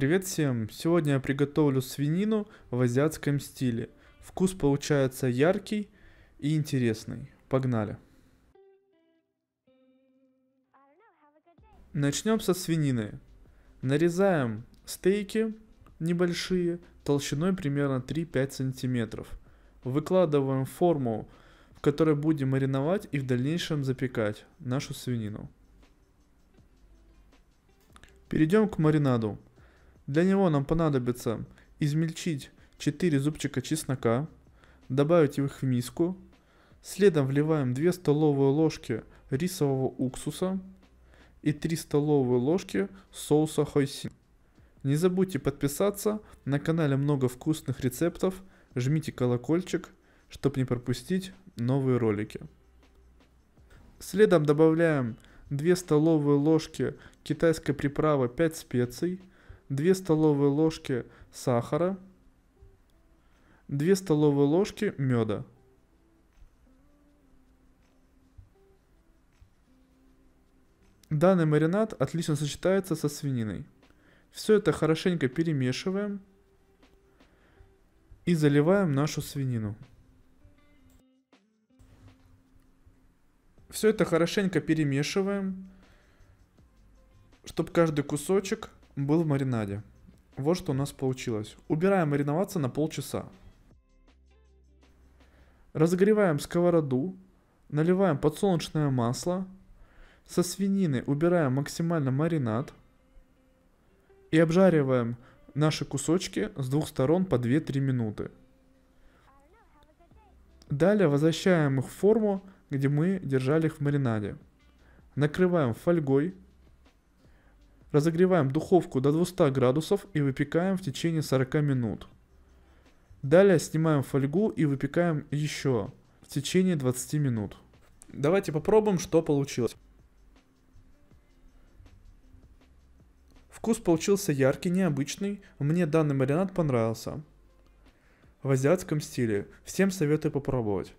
Привет всем! Сегодня я приготовлю свинину в азиатском стиле. Вкус получается яркий и интересный. Погнали! Начнем со свинины. Нарезаем стейки небольшие, толщиной примерно 3-5 см. Выкладываем форму, в которой будем мариновать и в дальнейшем запекать нашу свинину. Перейдем к маринаду. Для него нам понадобится измельчить 4 зубчика чеснока, добавить их в миску, следом вливаем 2 столовые ложки рисового уксуса и 3 столовые ложки соуса хойсин. Не забудьте подписаться, на канале много вкусных рецептов, жмите колокольчик, чтобы не пропустить новые ролики. Следом добавляем 2 столовые ложки китайской приправы 5 специй – 2 столовые ложки сахара, 2 столовые ложки меда. Данный маринад отлично сочетается со свининой. Все это хорошенько перемешиваем и заливаем нашу свинину. Все это хорошенько перемешиваем, чтобы каждый кусочек был в маринаде. Вот что у нас получилось. Убираем мариноваться на полчаса. Разогреваем сковороду, наливаем подсолнечное масло, со свинины убираем максимально маринад и обжариваем наши кусочки с двух сторон по 2-3 минуты. Далее возвращаем их в форму, где мы держали их в маринаде. Накрываем фольгой Разогреваем духовку до 200 градусов и выпекаем в течение 40 минут. Далее снимаем фольгу и выпекаем еще в течение 20 минут. Давайте попробуем, что получилось. Вкус получился яркий, необычный. Мне данный маринад понравился. В азиатском стиле. Всем советую попробовать.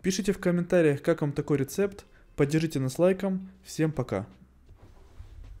Пишите в комментариях, как вам такой рецепт. Поддержите нас лайком. Всем пока.